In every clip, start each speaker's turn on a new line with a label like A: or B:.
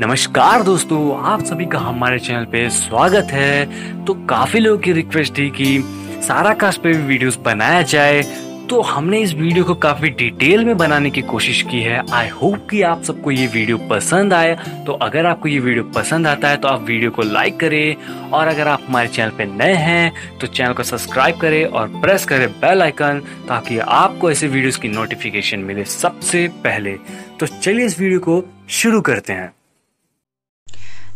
A: नमस्कार दोस्तों आप सभी का हमारे चैनल पे स्वागत है तो काफ़ी लोगों की रिक्वेस्ट थी कि सारा कास्ट पे भी वीडियोस बनाया जाए तो हमने इस वीडियो को काफ़ी डिटेल में बनाने की कोशिश की है आई होप कि आप सबको ये वीडियो पसंद आए तो अगर आपको ये वीडियो पसंद आता है तो आप वीडियो को लाइक करें और अगर आप हमारे चैनल पर नए हैं तो चैनल को सब्सक्राइब करें और प्रेस करें बेल आइकन ताकि आपको ऐसे वीडियोस की नोटिफिकेशन मिले सबसे पहले तो चलिए इस वीडियो को शुरू करते हैं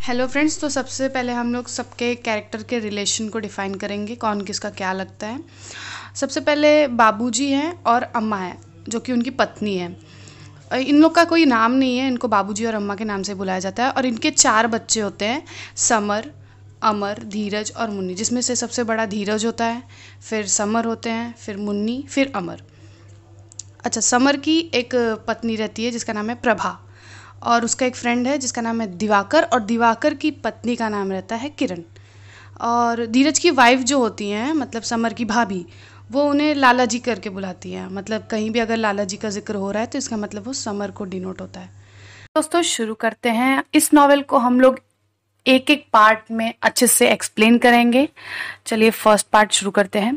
A: हेलो फ्रेंड्स तो सबसे पहले हम लोग सबके कैरेक्टर के रिलेशन को डिफ़ाइन करेंगे कौन किसका क्या लगता है सबसे पहले बाबूजी हैं और अम्मा है जो कि उनकी पत्नी है इन लोग का कोई नाम नहीं है इनको बाबूजी और अम्मा के नाम से बुलाया जाता है और इनके चार बच्चे होते हैं समर अमर धीरज और मुन्नी जिसमें से सबसे बड़ा धीरज होता है फिर समर होते हैं फिर मुन्नी फिर अमर अच्छा समर की एक पत्नी रहती है जिसका नाम है प्रभा और उसका एक फ्रेंड है जिसका नाम है दिवाकर और दिवाकर की पत्नी का नाम रहता है किरण और धीरज की वाइफ जो होती हैं मतलब समर की भाभी वो उन्हें लाला जी करके बुलाती हैं मतलब कहीं भी अगर लाला जी का जिक्र हो रहा है तो इसका मतलब वो समर को डिनोट होता है दोस्तों शुरू करते हैं इस नॉवल को हम लोग एक एक पार्ट में अच्छे से एक्सप्लेन करेंगे चलिए फर्स्ट पार्ट शुरू करते हैं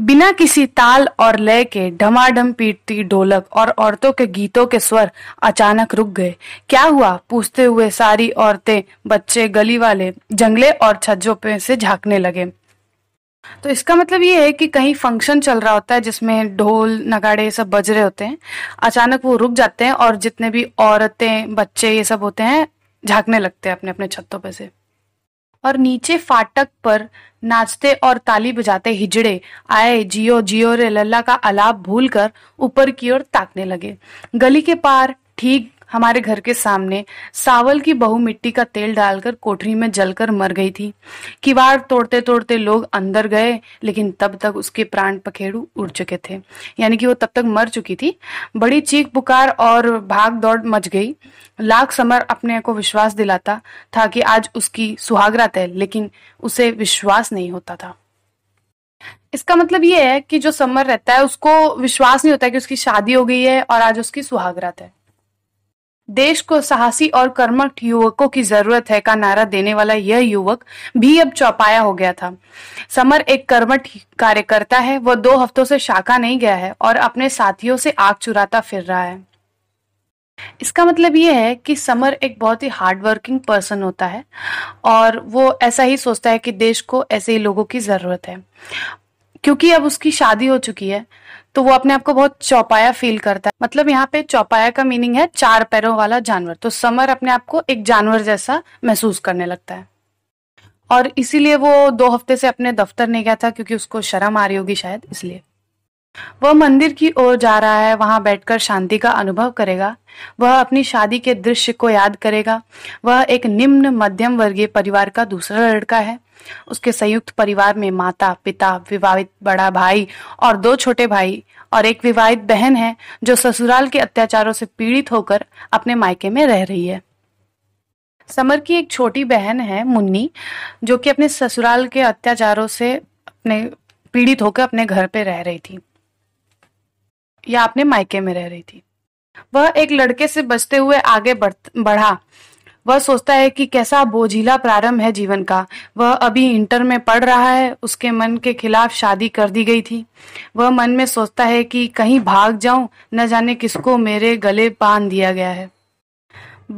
A: बिना किसी ताल और लय के ढमाढम पीटती ढोलक और औरतों के गीतों के स्वर अचानक रुक गए क्या हुआ पूछते हुए सारी औरतें बच्चे गली वाले जंगले और छज्जों पे से झांकने लगे तो इसका मतलब ये है कि कहीं फंक्शन चल रहा होता है जिसमें ढोल नगाड़े ये सब बज रहे होते हैं अचानक वो रुक जाते हैं और जितने भी औरतें बच्चे ये सब होते हैं झांकने लगते हैं अपने अपने छतों पे से और नीचे फाटक पर नाचते और ताली बजाते हिजड़े आए जियो जियो रे लल्ला का अलाप भूलकर ऊपर की ओर ताकने लगे गली के पार ठीक हमारे घर के सामने सावल की बहु मिट्टी का तेल डालकर कोठरी में जलकर मर गई थी किवाड़ तोड़ते तोड़ते लोग अंदर गए लेकिन तब तक उसके प्राण पखेड़ू उड़ चुके थे यानी कि वो तब तक मर चुकी थी बड़ी चीख पुकार और भाग दौड़ मच गई लाख समर अपने को विश्वास दिलाता था कि आज उसकी सुहागरात है लेकिन उसे विश्वास नहीं होता था इसका मतलब ये है कि जो समर रहता है उसको विश्वास नहीं होता है कि उसकी शादी हो गई है और आज उसकी सुहागरात है देश को साहसी और कर्मठ युवकों की जरूरत है का नारा देने वाला यह युवक भी अब चौपाया हो गया था समर एक कर्मठ कार्यकर्ता है वह दो हफ्तों से शाखा नहीं गया है और अपने साथियों से आग चुराता फिर रहा है इसका मतलब यह है कि समर एक बहुत ही हार्डवर्किंग पर्सन होता है और वो ऐसा ही सोचता है कि देश को ऐसे ही लोगों की ज़रूरत है क्योंकि अब उसकी शादी हो चुकी है तो वो अपने आप को बहुत चौपाया फील करता है मतलब यहाँ पे चौपाया का मीनिंग है चार पैरों वाला जानवर तो समर अपने आप को एक जानवर जैसा महसूस करने लगता है और इसीलिए वो दो हफ्ते से अपने दफ्तर नहीं गया था क्योंकि उसको शर्म आ रही होगी शायद इसलिए वह मंदिर की ओर जा रहा है वहां बैठकर शांति का अनुभव करेगा वह अपनी शादी के दृश्य को याद करेगा वह एक निम्न मध्यम वर्गीय परिवार का दूसरा लड़का है उसके संयुक्त परिवार में माता पिता विवाहित बड़ा भाई और दो छोटे भाई और एक विवाहित बहन है जो ससुराल के अत्याचारों से पीड़ित होकर अपने मायके में रह रही है समर की एक छोटी बहन है मुन्नी जो कि अपने ससुराल के अत्याचारों से अपने पीड़ित होकर अपने घर पे रह रही थी या अपने मायके में रह रही थी वह एक लड़के से बचते हुए आगे बढ़ बढ़ा वह सोचता है कि कैसा बोझिला प्रारंभ है जीवन का वह अभी इंटर में पढ़ रहा है उसके मन के खिलाफ शादी कर दी गई थी वह मन में सोचता है कि कहीं भाग जाऊं न जाने किसको मेरे गले बांध दिया गया है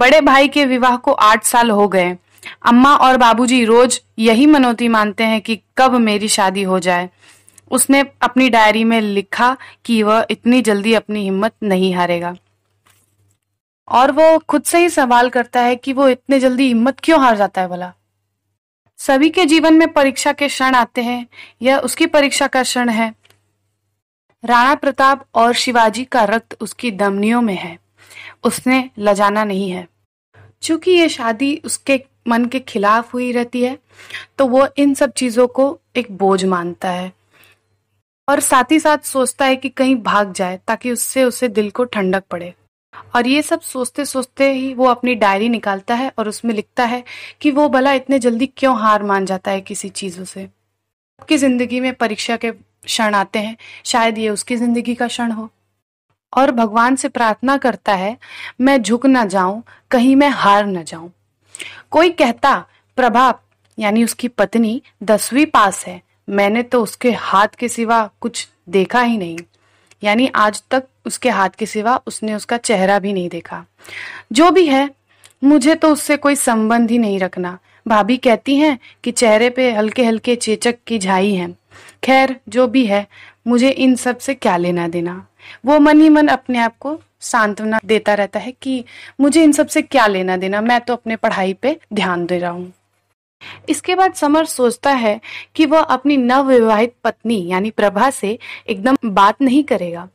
A: बड़े भाई के विवाह को आठ साल हो गए अम्मा और बाबूजी रोज यही मनोती मानते हैं कि कब मेरी शादी हो जाए उसने अपनी डायरी में लिखा कि वह इतनी जल्दी अपनी हिम्मत नहीं हारेगा और वो खुद से ही सवाल करता है कि वो इतने जल्दी हिम्मत क्यों हार जाता है भला सभी के जीवन में परीक्षा के क्षण आते हैं यह उसकी परीक्षा का क्षण है राणा प्रताप और शिवाजी का रक्त उसकी दमनियों में है उसने लजाना नहीं है चूंकि ये शादी उसके मन के खिलाफ हुई रहती है तो वो इन सब चीजों को एक बोझ मानता है और साथ ही साथ सोचता है कि कहीं भाग जाए ताकि उससे उसे दिल को ठंडक पड़े और ये सब सोचते सोचते ही वो अपनी डायरी निकालता है और उसमें लिखता है कि वो भला इतने जल्दी क्यों हार मान जाता है किसी चीज़ों से आपकी ज़िंदगी में परीक्षा के क्षण आते हैं शायद ये उसकी ज़िंदगी का क्षण हो और भगवान से प्रार्थना करता है मैं झुक ना जाऊं कहीं मैं हार ना जाऊं कोई कहता प्रभा यानी उसकी पत्नी दसवीं पास है मैंने तो उसके हाथ के सिवा कुछ देखा ही नहीं यानी आज तक उसके हाथ के सिवा उसने उसका चेहरा भी नहीं देखा जो भी है मुझे तो उससे कोई संबंध ही नहीं रखना भाभी कहती हैं कि चेहरे पे हल्के हल्के चेचक की झाई है खैर जो भी है मुझे इन सब से क्या लेना देना वो मन ही मन अपने आप को सांत्वना देता रहता है कि मुझे इन सब से क्या लेना देना मैं तो अपने पढ़ाई पे ध्यान दे रहा हूँ इसके बाद समर सोचता है कि वह अपनी नवविवाहित पत्नी यानी प्रभा से एकदम बात नहीं करेगा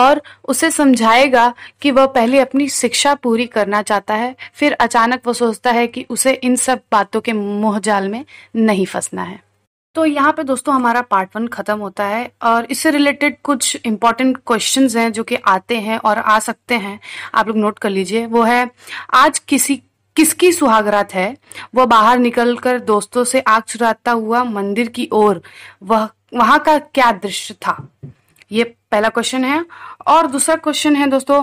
A: और उसे समझाएगा कि वह पहले अपनी शिक्षा पूरी करना चाहता है फिर अचानक वह सोचता है कि उसे इन सब बातों के मोहजाल में नहीं फंसना है तो यहाँ पे दोस्तों हमारा पार्ट वन खत्म होता है और इससे रिलेटेड कुछ इंपॉर्टेंट क्वेश्चन हैं जो कि आते हैं और आ सकते हैं आप लोग नोट कर लीजिए वो है आज किसी किसकी सुहागरात है वह बाहर निकलकर दोस्तों से आग चुराता हुआ मंदिर की ओर वह वहां का क्या दृश्य था ये पहला क्वेश्चन है और दूसरा क्वेश्चन है दोस्तों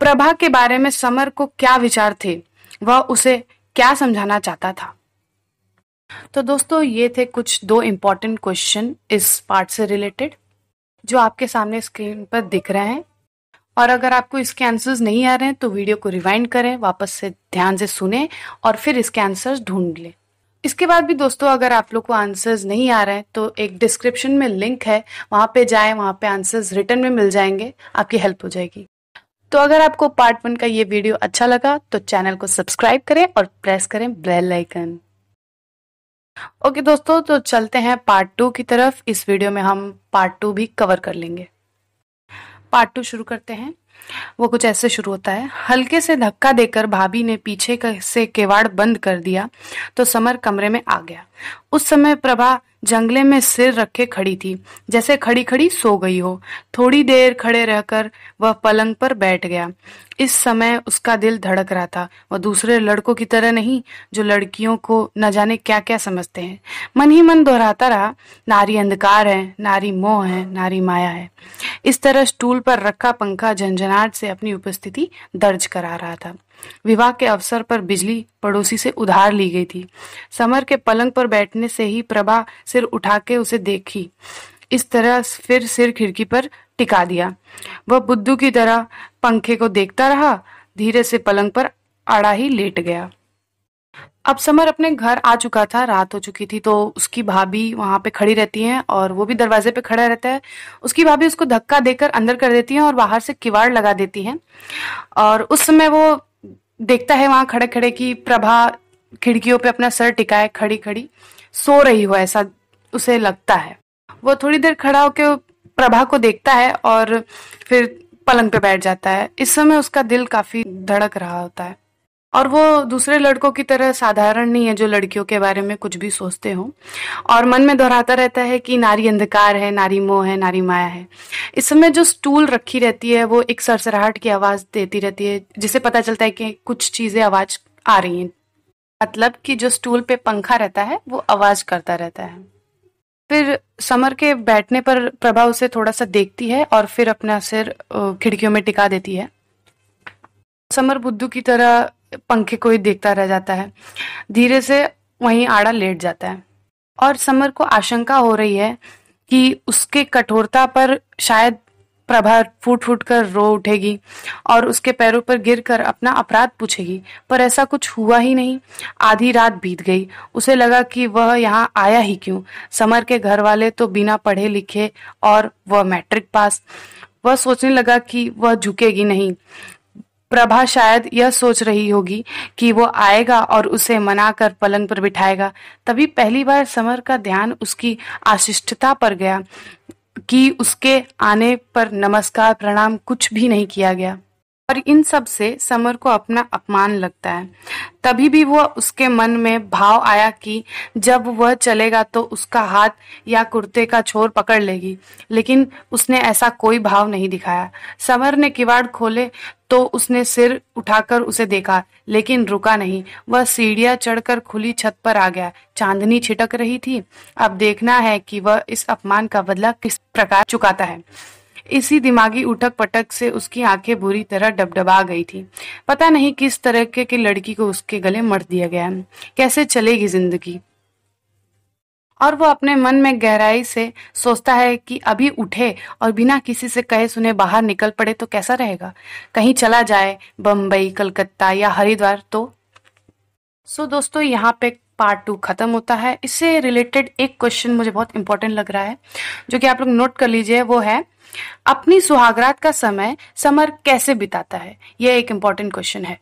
A: प्रभा के बारे में समर को क्या विचार थे वह उसे क्या समझाना चाहता था तो दोस्तों ये थे कुछ दो इंपॉर्टेंट क्वेश्चन इस पार्ट से रिलेटेड जो आपके सामने स्क्रीन पर दिख रहे हैं और अगर आपको इसके आंसर्स नहीं आ रहे हैं तो वीडियो को रिवाइंड करें वापस से ध्यान से सुने और फिर इसके आंसर्स ढूंढ लें इसके बाद भी दोस्तों अगर आप लोग को आंसर्स नहीं आ रहे हैं तो एक डिस्क्रिप्शन में लिंक है वहां पे जाए वहां पे आंसर्स रिटर्न में मिल जाएंगे आपकी हेल्प हो जाएगी तो अगर आपको पार्ट वन का ये वीडियो अच्छा लगा तो चैनल को सब्सक्राइब करें और प्रेस करें बेल आइकन ओके दोस्तों तो चलते हैं पार्ट टू की तरफ इस वीडियो में हम पार्ट टू भी कवर कर लेंगे पार्ट टू शुरू करते हैं वो कुछ ऐसे शुरू होता है हल्के से धक्का देकर भाभी ने पीछे से केवाड़ बंद कर दिया तो समर कमरे में आ गया उस समय प्रभा जंगले में सिर रखे खड़ी थी जैसे खड़ी खड़ी सो गई हो थोड़ी देर खड़े रहकर वह पलंग पर बैठ गया इस समय उसका दिल धड़क रहा था वह दूसरे लड़कों की तरह नहीं जो लड़कियों को न जाने क्या क्या समझते हैं मन ही मन दोहराता रहा नारी अंधकार है नारी मोह है नारी माया है इस तरह स्टूल पर रखा पंखा झंझनाट से अपनी उपस्थिति दर्ज करा रहा था विवाह के अवसर पर बिजली पड़ोसी से उधार ली गई थी समर के पलंग पर बैठने से ही प्रभा सिर उठा के उसे देखी इस तरह फिर सिर खिड़की पर टिका दिया वह बुद्धू की तरह पंखे को देखता रहा धीरे से पलंग पर आड़ा ही लेट गया अब समर अपने घर आ चुका था रात हो चुकी थी तो उसकी भाभी वहां पे खड़ी रहती हैं और वो भी दरवाजे पे खड़ा रहता है उसकी भाभी उसको धक्का देकर अंदर कर देती हैं और बाहर से किवाड़ लगा देती हैं और उस समय वो देखता है वहां खड़े खड़े की प्रभा खिड़कियों पे अपना सर टिकाए खड़ी खड़ी सो रही हो ऐसा उसे लगता है वो थोड़ी देर खड़ा होकर प्रभा को देखता है और फिर पलंग पे बैठ जाता है इस समय उसका दिल काफी धड़क रहा होता है और वो दूसरे लड़कों की तरह साधारण नहीं है जो लड़कियों के बारे में कुछ भी सोचते हो और मन में दोहराता रहता है कि नारी अंधकार है नारी मोह है नारी माया है इस समय जो स्टूल रखी रहती है वो एक सरसराहट की आवाज़ देती रहती है जिसे पता चलता है कि कुछ चीज़ें आवाज़ आ रही हैं मतलब कि जो स्टूल पे पंखा रहता है वो आवाज़ करता रहता है फिर समर के बैठने पर प्रभा उसे थोड़ा सा देखती है और फिर अपना सिर खिड़कियों में टिका देती है समर बुद्धू की तरह पंखे को ही देखता रह जाता है धीरे से वहीं आड़ा लेट जाता है और समर को आशंका हो रही है कि उसके कठोरता पर शायद प्रभा फूट फूट कर रो उठेगी और उसके पैरों पर गिर कर अपना अपराध पूछेगी पर ऐसा कुछ हुआ ही नहीं आधी रात बीत गई उसे लगा कि वह यहाँ आया ही क्यों समर के घर वाले तो बिना पढ़े लिखे और वह मैट्रिक पास वह सोचने लगा कि वह झुकेगी नहीं प्रभा शायद यह सोच रही होगी कि वो आएगा और उसे मना कर पलंग पर बिठाएगा तभी पहली बार समर का ध्यान उसकी आशिष्टता पर गया कि उसके आने पर नमस्कार प्रणाम कुछ भी नहीं किया गया और इन सब से समर को अपना अपमान लगता है तभी भी वह उसके मन में भाव आया कि जब वह चलेगा तो उसका हाथ या कुर्ते का छोर पकड़ लेगी लेकिन उसने ऐसा कोई भाव नहीं दिखाया समर ने किवाड़ खोले तो उसने सिर उठाकर उसे देखा लेकिन रुका नहीं वह सीढ़ियां चढ़कर खुली छत पर आ गया चांदनी छिटक रही थी अब देखना है कि वह इस अपमान का बदला किस प्रकार चुकाता है इसी दिमागी उठक पटक से उसकी आंखें बुरी तरह डबडबा गई थी पता नहीं किस तरह के, के लड़की को उसके गले मर दिया गया कैसे चलेगी जिंदगी और वो अपने मन में गहराई से सोचता है कि अभी उठे और बिना किसी से कहे सुने बाहर निकल पड़े तो कैसा रहेगा कहीं चला जाए बम्बई कलकत्ता या हरिद्वार तो सो दोस्तों यहाँ पे पार्ट टू खत्म होता है इससे रिलेटेड एक क्वेश्चन मुझे बहुत इंपॉर्टेंट लग रहा है जो कि आप लोग नोट कर लीजिए वो है अपनी सुहागरात का समय समर कैसे बिताता है यह एक इम्पॉर्टेंट क्वेश्चन है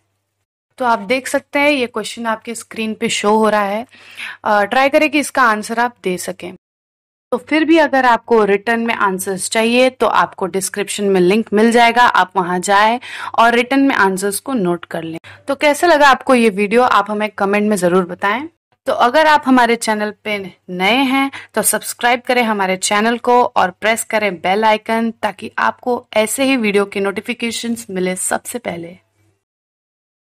A: तो आप देख सकते हैं ये क्वेश्चन आपके स्क्रीन पे शो हो रहा है ट्राई करें कि इसका आंसर आप दे सकें तो फिर भी अगर आपको रिटर्न में आंसर्स चाहिए तो आपको डिस्क्रिप्शन में लिंक मिल जाएगा आप वहां जाए और रिटर्न में आंसर्स को नोट कर लें तो कैसा लगा आपको ये वीडियो आप हमें कमेंट में ज़रूर बताएं तो अगर आप हमारे चैनल पे नए हैं तो सब्सक्राइब करें हमारे चैनल को और प्रेस करें बेल आइकन ताकि आपको ऐसे ही वीडियो के नोटिफिकेशंस मिले सबसे पहले